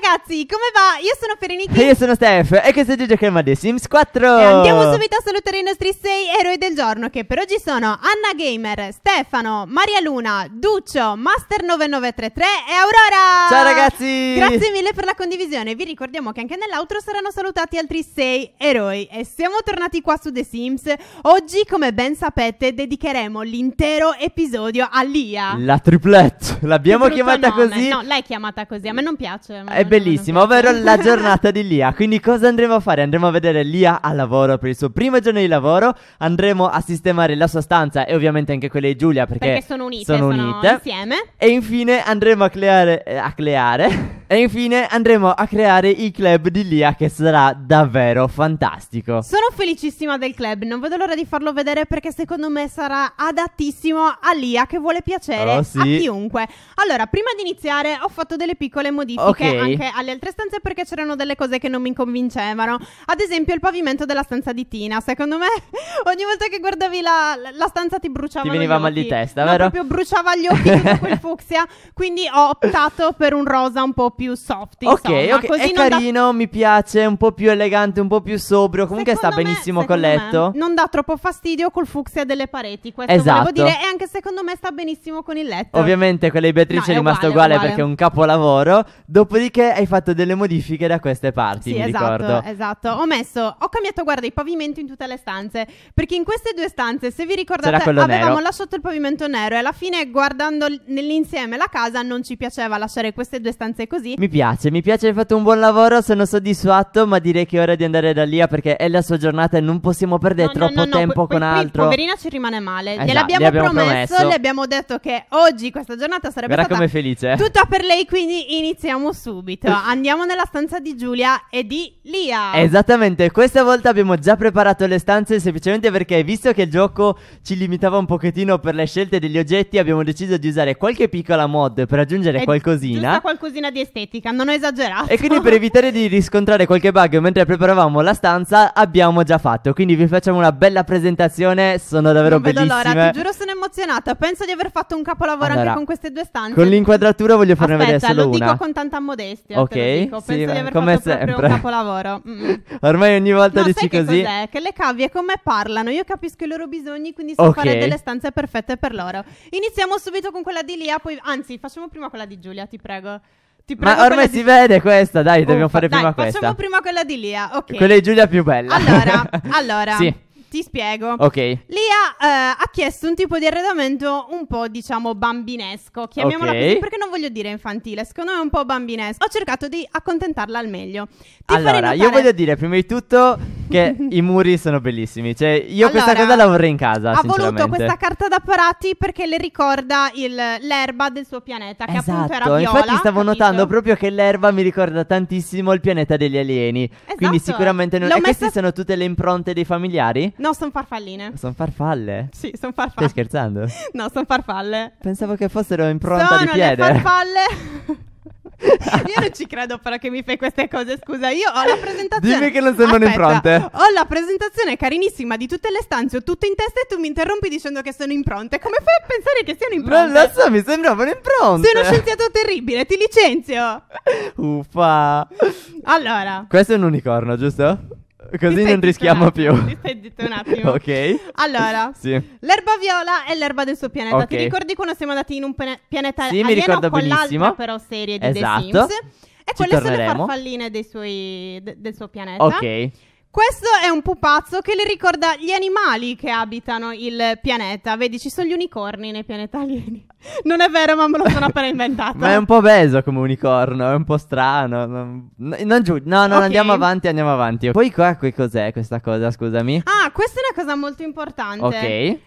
ragazzi, come va? Io sono Fereniki. E io sono Steph. E questo è giocando a The Sims 4. E andiamo subito a salutare i nostri sei eroi del giorno, che per oggi sono Anna Gamer, Stefano, Maria Luna, Duccio, Master9933 e Aurora. Ciao ragazzi. Grazie mille per la condivisione. Vi ricordiamo che anche nell'outro saranno salutati altri sei eroi. E siamo tornati qua su The Sims. Oggi, come ben sapete, dedicheremo l'intero episodio a Lia. La triplette. L'abbiamo chiamata nome. così. No, l'hai chiamata così. A me non piace. Ma... Eh, è bellissima, ovvero la giornata di Lia. Quindi cosa andremo a fare? Andremo a vedere Lia al lavoro per il suo primo giorno di lavoro, andremo a sistemare la sua stanza e ovviamente anche quella di Giulia perché, perché sono unite, sono, sono insieme. E infine andremo a creare... Eh, a creare e infine andremo a creare il club di Lia che sarà davvero fantastico. Sono felicissima del club, non vedo l'ora di farlo vedere perché secondo me sarà adattissimo a Lia che vuole piacere oh, sì. a chiunque. Allora, prima di iniziare ho fatto delle piccole modifiche okay. anche alle altre stanze perché c'erano delle cose che non mi convincevano. Ad esempio il pavimento della stanza di Tina, secondo me ogni volta che guardavi la, la stanza ti bruciava. Ti veniva mal di testa, no, vero? proprio bruciava gli occhi con quel fucsia, quindi ho optato per un rosa un po' più più soft. Ok, insomma. ok, Così è non carino, da... mi piace, un po' più elegante, un po' più sobrio. Comunque secondo sta me, benissimo col letto. Me, non dà troppo fastidio col fucsia delle pareti. Questo esatto. volevo dire. E anche secondo me sta benissimo con il letto. Ovviamente quella di Beatrice no, è, rimasta rimasto uguale, uguale, perché è un capolavoro. Dopodiché hai fatto delle modifiche da queste parti. Sì, esatto, ricordo. esatto. Ho messo, ho cambiato, guarda, i pavimenti in tutte le stanze. Perché in queste due stanze, se vi ricordate, avevamo nero. lasciato il pavimento nero. E alla fine, guardando nell'insieme la casa, non ci piaceva lasciare queste due stanze così mi piace, mi piace, hai fatto un buon lavoro, sono soddisfatto, ma direi che è ora di andare da Lia perché è la sua giornata e non possiamo perdere no, troppo no, no, tempo con altro. poverina ci rimane male. Esatto, Gliel'abbiamo promesso, promesso, le abbiamo detto che oggi questa giornata sarebbe Verrà stata felice. Tutta per lei, quindi iniziamo subito. Andiamo nella stanza di Giulia e di Lia. Esattamente, questa volta abbiamo già preparato le stanze semplicemente perché visto che il gioco ci limitava un pochettino per le scelte degli oggetti, abbiamo deciso di usare qualche piccola mod per aggiungere e qualcosina. Giusta qualcosina di estetica sintetica, non ho esagerato. E quindi per evitare di riscontrare qualche bug mentre preparavamo la stanza, abbiamo già fatto. Quindi vi facciamo una bella presentazione, sono davvero non bellissime. Vedo ti giuro sono emozionata, penso di aver fatto un capolavoro allora, anche con queste due stanze. Con l'inquadratura voglio farne Aspetta, vedere solo una. Aspetta, lo dico con tanta modestia, Ok, penso sì, di aver come fatto sempre. proprio un capolavoro. Mm. mm. Ormai ogni volta no, dici così. Che cos'è? Che le cavie con me parlano, io capisco i loro bisogni, quindi so okay. fare delle stanze perfette per loro. Iniziamo subito con quella di Lia, poi anzi, facciamo prima quella di Giulia, ti prego. Ti prego Ma ormai si di... vede questa, dai, dobbiamo Uffa, fare prima dai, questa. Facciamo prima quella di Lia, ok. Quella di Giulia è più bella. Allora, allora. Sì. Ti spiego. Ok. Lia eh, ha chiesto un tipo di arredamento un po', diciamo, bambinesco. Chiamiamola Ok. così perché non voglio dire infantile, secondo me è un po' bambinesco. Ho cercato di accontentarla al meglio. Ti farei allora, io voglio dire prima di tutto che i muri sono bellissimi. Cioè, io questa cosa la vorrei in casa. Ha voluto questa carta d'apparati perché le ricorda il- l'erba del suo pianeta, che appunto era Esatto, viola. infatti stavo capito? notando proprio che l'erba mi ricorda tantissimo il pianeta degli alieni. Quindi esatto. sicuramente non... è. E messa- queste sono tutte le impronte dei familiari? No, sono farfalline. Sono farfalle? Sì, sono farfalle. Stai scherzando? no, sono farfalle. Pensavo che fossero in sono di piede. Sono farfalle. io non ci credo però che mi fai queste cose, scusa. Io ho la presentazione. Dimmi che non sembrano impronte. Ho la presentazione carinissima di tutte le stanze, ho tutte in testa e tu mi interrompi dicendo che sono impronte. Come fai a pensare che siano impronte? Non lo so, mi sembravano impronte. Sei uno scienziato terribile, ti licenzio. Uffa. Allora. Questo è un unicorno, giusto? Così non rischiamo più. Ti stai zitto un attimo. ok. Allora, sì. l'erba viola è l'erba del suo pianeta. Ok. Ti ricordi quando siamo andati in un pianeta pianeta Sì, mi alieno ricordo con benissimo. l'altra però serie di The Esatto. Sims? E quelle sono le farfalline dei suoi- de- del suo pianeta. Ok. Questo è un pupazzo che le ricorda gli animali che abitano il pianeta. Vedi, ci sono gli unicorni nei pianeti alieni. Non è vero, ma me lo sono appena inventato. ma è un po' beso come unicorno, è un po' strano. Non, non giù, no, non okay. andiamo avanti, andiamo avanti. Poi qua, qui cos'è questa cosa, scusami? Ah, questa è una cosa molto importante. Ok.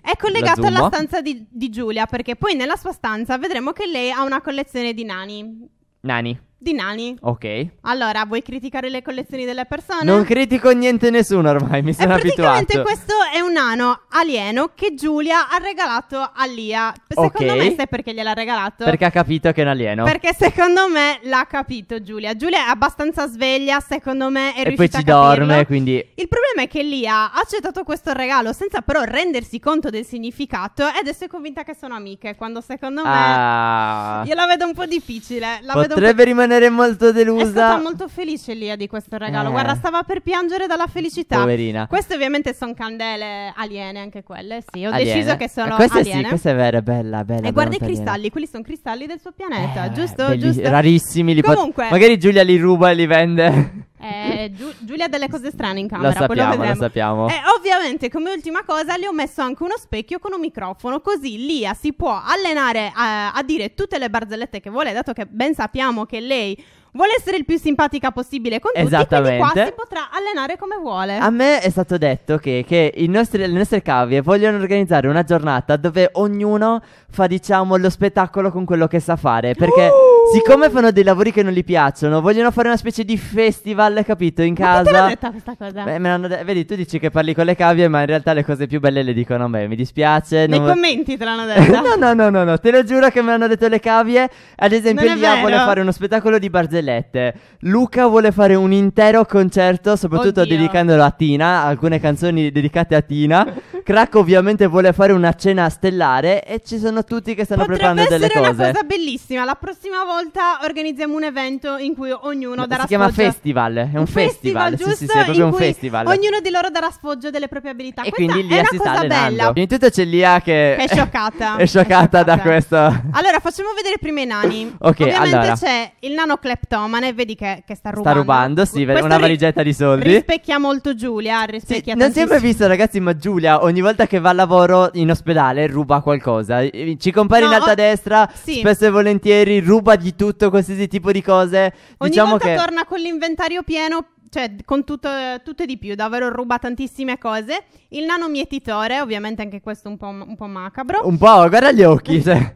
È collegata alla stanza di, di Giulia, perché poi nella sua stanza vedremo che lei ha una collezione di nani. Nani. Di nani. Ok. Allora, vuoi criticare le collezioni delle persone? Non critico niente nessuno ormai, mi sono abituato. Praticamente questo è un nano alieno che Giulia ha regalato a Lia. Secondo okay. me sai perché gliel'ha regalato? Perché ha capito che è un alieno. Perché secondo me l'ha capito Giulia. Giulia è abbastanza sveglia, secondo me è e riuscita a E poi ci dorme, quindi... Il problema è che Lia ha accettato questo regalo senza però rendersi conto del significato ed adesso è convinta che sono amiche, quando secondo me... Ah. Io la vedo un po' difficile. La Potrebbe vedo un po'... rimanere rimanere molto delusa. È stata molto felice Lia di questo regalo. Eh. Guarda, stava per piangere dalla felicità. Poverina. Queste ovviamente sono candele aliene, anche quelle. Sì, ho aliene. deciso che sono eh, queste aliene. Sì, questa è vera, bella, bella. E guarda i cristalli, aliene. quelli sono cristalli del suo pianeta, eh, giusto? Belli, giusto? Rarissimi. Li Comunque, pot- magari Giulia li ruba e li vende. Eh, Giu- Giulia ha delle cose strane in camera. La sappiamo, lo sappiamo. E ovviamente, come ultima cosa, le ho messo anche uno specchio con un microfono. Così Lia si può allenare a, a dire tutte le barzellette che vuole, dato che ben sappiamo che lei vuole essere il più simpatica possibile con tutti, quindi qua si potrà allenare come vuole. A me è stato detto che, che nostri, le nostre cavie vogliono organizzare una giornata dove ognuno fa, diciamo, lo spettacolo con quello che sa fare, perché... Uh! Siccome fanno dei lavori che non gli piacciono, vogliono fare una specie di festival, capito? In ma casa. Ma detta questa cosa? Beh, me de- Vedi, tu dici che parli con le cavie, ma in realtà le cose più belle le dicono a me. Mi dispiace. Nei non... commenti te l'hanno detta. no, no, no, no, no, te lo giuro che me l'hanno detto le cavie. Ad esempio, Lia vuole fare uno spettacolo di barzellette. Luca vuole fare un intero concerto, soprattutto Oddio. dedicandolo a Tina, alcune canzoni dedicate a Tina. Crack ovviamente vuole fare una cena stellare e ci sono tutti che stanno Potrebbe preparando delle cose. Potrebbe essere una cosa bellissima. La prossima volta volta organizziamo un evento in cui ognuno Ma darà si chiama festival, è un, festival, festival, giusto? Sì, sì, è proprio un festival. Ognuno di loro darà sfoggio delle proprie abilità. E Questa quindi lì è una si cosa sta bella. Innanzitutto c'è Lia ah, che, che è scioccata. è scioccata da questo. Allora, facciamo vedere prima i nani. ok, Ovviamente allora. c'è il nano cleptomane, vedi che, che sta rubando. Sta rubando, sì, Questo una valigetta di soldi. Rispecchia molto Giulia, rispecchia sì, Non si è mai visto, ragazzi, ma Giulia ogni volta che va al lavoro in ospedale ruba qualcosa. Ci compare no, in alto a destra, sì. spesso e volentieri ruba di comprargli tutto, qualsiasi tipo di cose. Ogni diciamo volta che... torna con l'inventario pieno cioè con tutto, tutto, e di più, davvero ruba tantissime cose. Il nano mietitore, ovviamente anche questo un po', un po macabro. Un po', guarda gli occhi, cioè.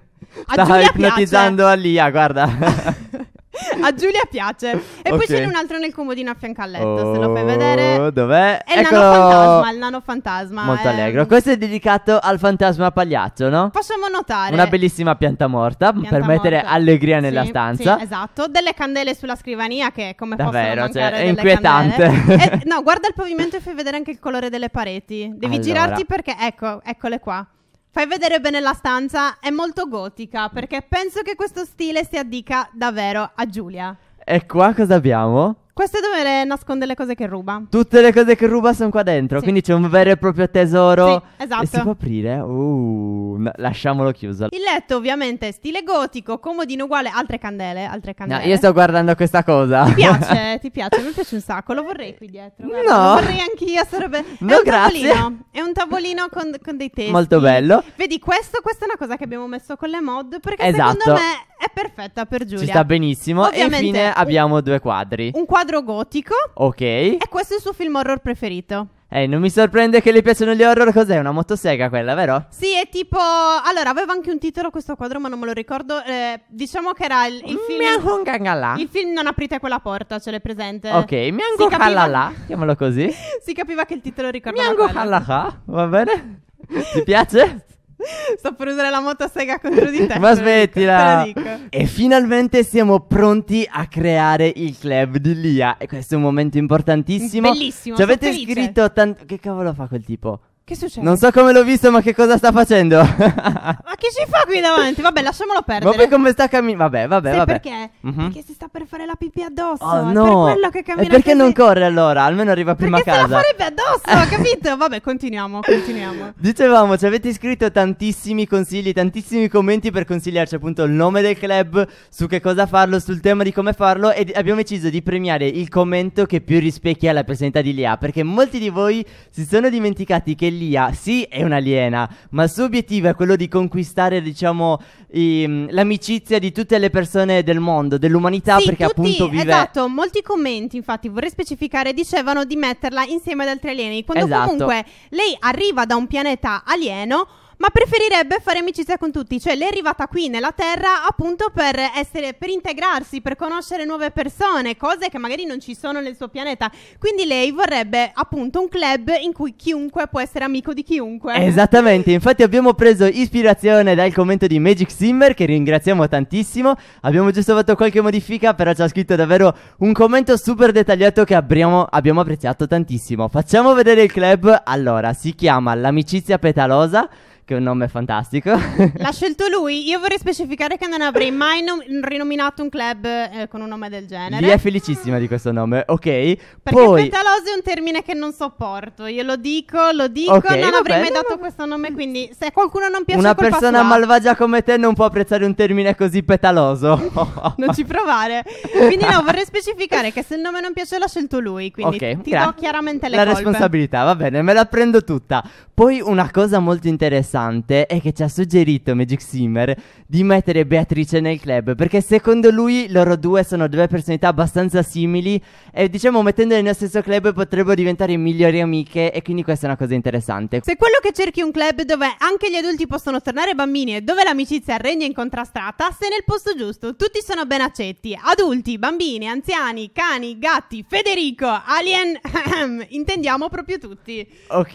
sta ipnotizzando piace. a Lia, guarda. a Giulia piace. E poi ce n'è un altro nel comodino a fianco al letto, oh, se lo fai vedere. Oh, dov'è? È Eccolo. il nano ecco. fantasma, il nano fantasma. Molto eh. allegro. Questo è dedicato al fantasma pagliaccio, no? Possiamo notare. Una bellissima pianta morta pianta per mettere allegria nella sì, stanza. Sì, esatto. Delle candele sulla scrivania che come Davvero, possono cioè, è inquietante. e, no, guarda il pavimento e fai vedere anche il colore delle pareti. Devi allora. girarti perché ecco, eccole qua. Fai vedere bene la stanza, è molto gotica perché penso che questo stile si addica davvero a Giulia. E qua cosa abbiamo? Queste dove nasconde le cose che ruba. Tutte le cose che ruba sono qua dentro, sì. quindi c'è un vero e proprio tesoro. Sì, esatto. E si esatto. può aprire? Uh, lasciamolo chiuso. Il letto ovviamente stile gotico, comodino uguale, altre candele, altre candele. No, io sto guardando questa cosa. Ti piace, ti piace, mi piace un sacco, lo vorrei qui dietro. Guarda. No. Lo vorrei anch'io, sarebbe... No, è grazie. Tavolino, è un tavolino con, con, dei tesi. Molto bello. Vedi, questo, questa è una cosa che abbiamo messo con le mod, perché esatto. secondo me è perfetta per Giulia. Ci sta benissimo. Ovviamente, e infine abbiamo due quadri. Un quadro quadro gotico. Ok. E questo è il suo film horror preferito. Eh, non mi sorprende che le piacciono gli horror, cos'è? Una motosega quella, vero? Sì, è tipo... Allora, aveva anche un titolo questo quadro, ma non me lo ricordo. Eh, diciamo che era il, il film... il film Non aprite quella porta, ce l'è presente. Ok, Miango Halala, chiamalo così. si capiva che il titolo ricordava Miango va bene? Ti piace? Sto per usare la motosega contro di te. Ma te smettila! Dico, e finalmente siamo pronti a creare il club di Lia. E questo è un momento importantissimo. Mm, bellissimo. Ci avete felice. scritto tanto. Che cavolo fa quel tipo? Che succede? Non so come l'ho visto, ma che cosa sta facendo? ma che si fa qui davanti? Vabbè, lasciamolo perdere. Vabbè, come sta camminando? Vabbè, vabbè, Sai vabbè. perché? Mm-hmm. Perché si sta per fare la pipì addosso. Oh, ah, no. È per quello che cammina. E perché così. non corre allora? Almeno arriva prima perché a casa. Perché se la farebbe addosso, capito? Vabbè, continuiamo, continuiamo. Dicevamo, ci avete scritto tantissimi consigli, tantissimi commenti per consigliarci appunto il nome del club, su che cosa farlo, sul tema di come farlo e abbiamo deciso di premiare il commento che più rispecchia la personalità di Lia, perché molti di voi si sono dimenticati che follia, sì, è un'aliena, ma il suo obiettivo è quello di conquistare, diciamo, i, mm, l'amicizia di tutte le persone del mondo, dell'umanità, sì, perché tutti, appunto vive... Esatto, molti commenti, infatti, vorrei specificare, dicevano di metterla insieme ad altri alieni, quando esatto. comunque lei arriva da un pianeta alieno ma preferirebbe fare amicizia con tutti, cioè lei è arrivata qui nella Terra appunto per, essere, per integrarsi, per conoscere nuove persone, cose che magari non ci sono nel suo pianeta. Quindi lei vorrebbe appunto un club in cui chiunque può essere amico di chiunque. Esattamente, infatti abbiamo preso ispirazione dal commento di Magic Simmer che ringraziamo tantissimo. Abbiamo giusto fatto qualche modifica, però ci ha scritto davvero un commento super dettagliato che abbiamo, abbiamo apprezzato tantissimo. Facciamo vedere il club. Allora, si chiama l'amicizia petalosa che è un nome fantastico. L'ha scelto lui. Io vorrei specificare che non avrei mai nom- rinominato un club eh, con un nome del genere. Lì è felicissima di questo nome, ok? Perché Poi... petaloso è un termine che non sopporto. Io lo dico, lo dico, okay, non avrei bene. mai dato questo nome, quindi se qualcuno non piace Una persona sua. malvagia come te non può apprezzare un termine così petaloso. non ci provare. Quindi no, vorrei specificare che se il nome non piace l'ha scelto lui, quindi okay, ti gra- do chiaramente le La colpe. responsabilità, va bene, me la prendo tutta. Poi una cosa molto interessante interessante è che ci ha suggerito Magic Simmer di mettere Beatrice nel club perché secondo lui loro due sono due personalità abbastanza simili e diciamo mettendole nello stesso club potrebbero diventare migliori amiche e quindi questa è una cosa interessante. Se quello che cerchi un club dove anche gli adulti possono tornare bambini e dove l'amicizia regna incontrastrata, sei nel posto giusto, tutti sono ben accetti, adulti, bambini, anziani, cani, gatti, Federico, alien, intendiamo proprio tutti. Ok.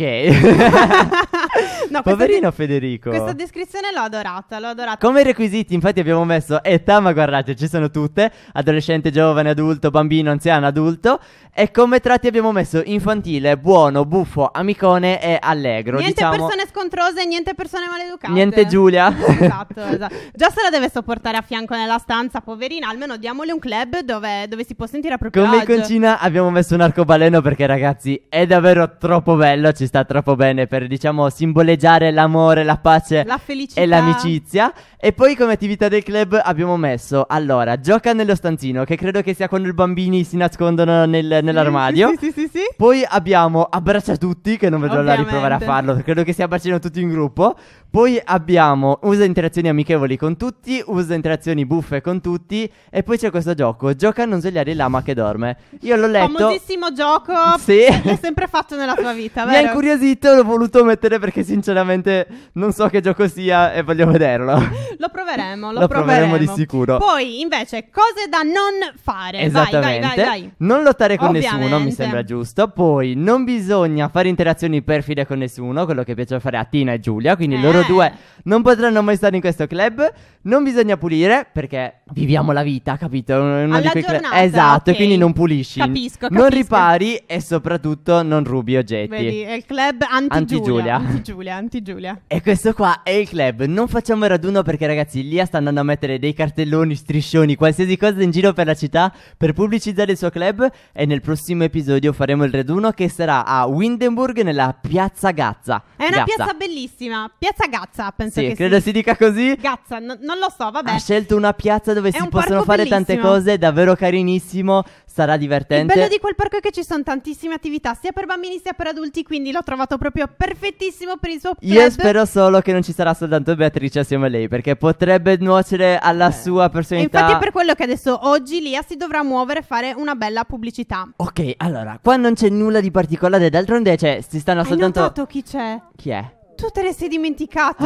no, Poverino Federico. Questa descrizione l'ho adorata, l'ho adorata. Come requisiti, infatti, abbiamo messo età, ma guardate, ci sono tutte: adolescente, giovane, adulto, bambino, anziano, adulto. E come tratti abbiamo messo infantile, buono, buffo, amicone e allegro. Niente diciamo... persone scontrose, niente persone maleducate. Niente Giulia. esatto, esatto. Già se la deve sopportare a fianco nella stanza, poverina. Almeno diamole un club dove, dove si può sentire a proprio Come agio. abbiamo messo un arcobaleno perché, ragazzi, è davvero troppo bello. Ci sta troppo bene per, diciamo, simboleggiare l'amore l'amore, la pace la felicità. e l'amicizia. E poi come attività del club abbiamo messo, allora, gioca nello stanzino, che credo che sia quando i bambini si nascondono nel, nell'armadio. Sì, sì, sì, sì, Poi abbiamo abbraccia tutti, che non vedo l'ora di provare a farlo, credo che si abbracciano tutti in gruppo. Poi abbiamo usa interazioni amichevoli con tutti, usa interazioni buffe con tutti. E poi c'è questo gioco, gioca a non svegliare il lama che dorme. Io l'ho letto. Famosissimo gioco. Sì. hai sempre fatto nella tua vita, vero? Mi ha incuriosito, l'ho voluto mettere perché sinceramente non so che gioco sia e voglio vederlo. Lo proveremo, lo, lo proveremo. proveremo. di sicuro. Poi invece cose da non fare. Esattamente. Vai, vai, vai, vai. Non lottare con Ovviamente. nessuno, mi sembra giusto. Poi non bisogna fare interazioni perfide con nessuno, quello che piace fare a Tina e Giulia, quindi eh. loro due non potranno mai stare in questo club. Non bisogna pulire perché viviamo la vita, capito? Uno Alla cl- esatto, okay. quindi non pulisci. Capisco, capisco. Non ripari e soprattutto non rubi oggetti. Vedi, è il club anti-Giulia. Anti-Giulia, anti-Giulia. anti-Giulia. E questo qua è il club. Non facciamo il raduno perché, ragazzi, Lia sta andando a mettere dei cartelloni, striscioni, qualsiasi cosa in giro per la città per pubblicizzare il suo club. E nel prossimo episodio faremo il raduno che sarà a Windenburg nella piazza Gazza. È una Gazza. piazza bellissima. Piazza Gazza, penso sì, che credo si... si dica così. Gazza, no- non lo so, vabbè. Ha scelto una piazza dove è si possono fare bellissimo. tante cose, davvero carinissimo. Sarà divertente. Il bello di quel parco è che ci sono tantissime attività, sia per bambini sia per adulti. Quindi l'ho trovato proprio perfettissimo per il suo club. Yes, Spero solo che non ci sarà soltanto Beatrice assieme a lei, perché potrebbe nuocere alla eh. sua personalità. E infatti, per quello che adesso oggi Lia si dovrà muovere e fare una bella pubblicità. Ok, allora, qua non c'è nulla di particolare, d'altronde cioè, si stanno Hai soltanto. Hai notato chi c'è? Chi è? Tu te ne sei dimenticato.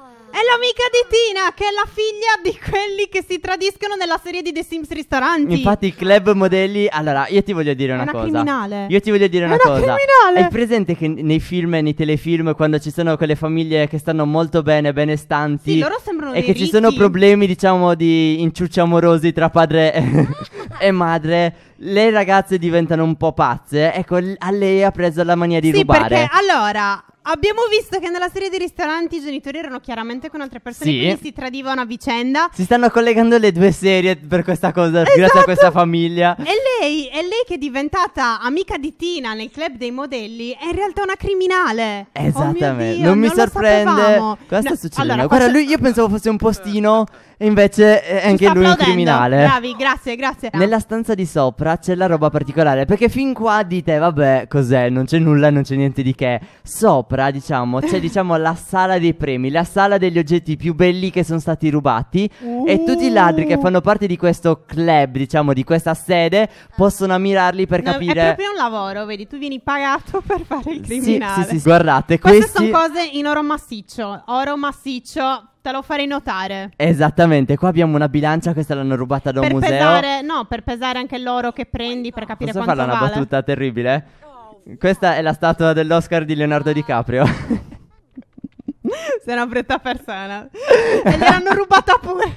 Ah! È l'amica di Tina, che è la figlia di quelli che si tradiscono nella serie di The Sims Ristoranti. Infatti, club modelli. Allora, io ti voglio dire una, una cosa. Criminale. Io ti voglio dire una, una cosa. Criminale. È presente che nei film e nei telefilm, quando ci sono quelle famiglie che stanno molto bene, benestanti. Sì, loro sembrano E che ricchi. ci sono problemi, diciamo, di inciucci amorosi tra padre e, madre. Le ragazze diventano un po' pazze. Ecco, a lei ha preso la mania di sì, rubare. Perché allora, Abbiamo visto che nella serie di ristoranti i genitori erano chiaramente con altre persone, sì. quindi si tradivano a vicenda. Si stanno collegando le due serie per questa cosa, cioè, esatto. grazie a questa famiglia. E lei, e lei che è diventata amica di Tina nel club dei modelli è in realtà una criminale. Oh Esattamente, oh Dio, non, non mi sorprende. Cosa no, sta succedendo? Allora, Guarda, faccio... lui, io pensavo fosse un postino. E invece eh, è anche lui un criminale. Bravi, grazie, grazie. Nella stanza di sopra c'è la roba particolare. Perché fin qua dite, vabbè, cos'è? Non c'è nulla, non c'è niente di che. Sopra, diciamo, c'è diciamo la sala dei premi, la sala degli oggetti più belli che sono stati rubati. Uh. E tutti i ladri che uh. fanno parte di questo club, diciamo, di questa sede, possono ammirarli per no, capire. È proprio un lavoro, vedi? Tu vieni pagato per fare il criminale. Sì, sì, sì. sì. Guardate, queste questi... sono cose in oro massiccio. Oro massiccio Te lo farei notare. Esattamente, qua abbiamo una bilancia, questa l'hanno rubata da un per museo. Pesare, no, per pesare anche l'oro che prendi per capire Posso quanto vale. Posso fare una battuta terribile? Questa è la statua dell'Oscar di Leonardo DiCaprio. Sei una brutta persona. e gliel'hanno rubata pure.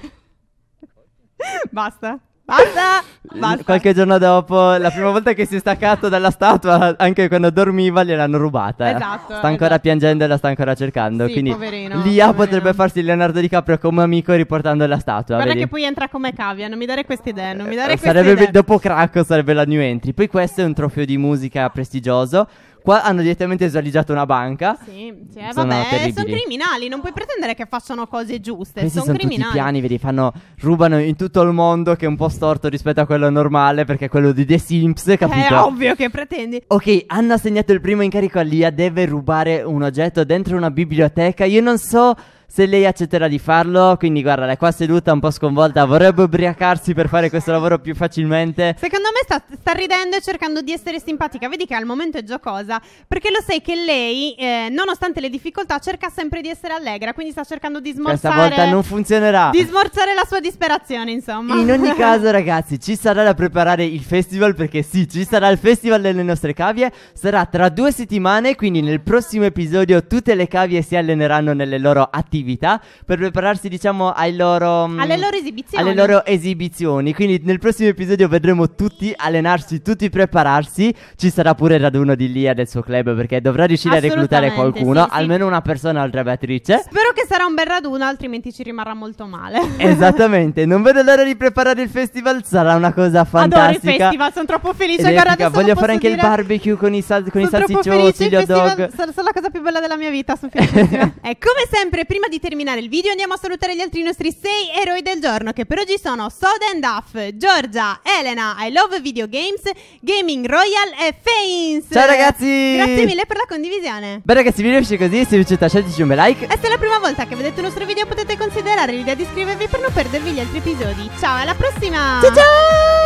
Basta. Basta, basta. Qualche giorno dopo, la prima volta che si è staccato dalla statua, anche quando dormiva, gliel'hanno rubata. Esatto. Sta ancora esatto. piangendo e la sta ancora cercando. Sì, quindi poverino, l'IA poverino. potrebbe farsi Leonardo DiCaprio come amico riportando la statua. Guarda vedi? che poi entra come cavia, non mi dare queste idee, non mi dare eh, queste sarebbe, idee. Dopo Cracco sarebbe la new entry. Poi questo è un trofeo di musica prestigioso. Qua hanno direttamente svaligiato una banca. Sì, sì eh, sono vabbè, sono criminali, non puoi pretendere che facciano cose giuste. sono, sono criminali. Tutti piani, vedi, fanno, rubano in tutto il mondo che è un po' storto rispetto a quello normale perché è quello di The Sims, capito? È ovvio che pretendi. Ok, hanno assegnato il primo incarico a Lia, deve rubare un oggetto dentro una biblioteca. Io non so se lei accetterà di farlo. Quindi, guarda, è qua seduta un po' sconvolta, vorrebbe ubriacarsi per fare questo lavoro più facilmente. Secondo me sta, sta ridendo e cercando di essere simpatica. Vedi che al momento è giocosa, perché lo sai che lei, eh, nonostante le difficoltà, cerca sempre di essere allegra, quindi sta cercando di smorzare. Questa volta non funzionerà. Di smorzare la sua disperazione, insomma. In ogni caso, ragazzi, ci sarà da preparare il festival perché sì, ci sarà il festival delle nostre cavie. Sarà tra due settimane, quindi nel prossimo episodio tutte le cavie si alleneranno nelle loro attività attività per prepararsi, diciamo, ai loro, mm, alle loro esibizioni. Alle loro esibizioni. Quindi nel prossimo episodio vedremo tutti allenarsi, tutti prepararsi. Ci sarà pure il raduno di Lia del suo club perché dovrà riuscire a reclutare qualcuno, sì, sì. almeno una persona oltre a Beatrice. Spero che sarà un bel raduno, altrimenti ci rimarrà molto male. Esattamente, non vedo l'ora di preparare il festival, sarà una cosa fantastica. Adoro il festival, sono troppo felice, guarda, voglio fare anche dire... il barbecue con i, sal- con i salsicciotti, Sono, la cosa più bella della mia vita, sono felice. e eh, come sempre, prima prima di terminare il video andiamo a salutare gli altri nostri sei eroi del giorno che per oggi sono Soda and Duff, Giorgia, Elena, I Love Video Games, Gaming Royal e Fains. Ciao ragazzi! Grazie mille per la condivisione. Bene ragazzi, il video esce così, se vi piace lasciateci un bel like. E se è la prima volta che vedete il nostro video potete considerare l'idea di iscrivervi per non perdervi gli altri episodi. Ciao, alla prossima! Ciao ciao!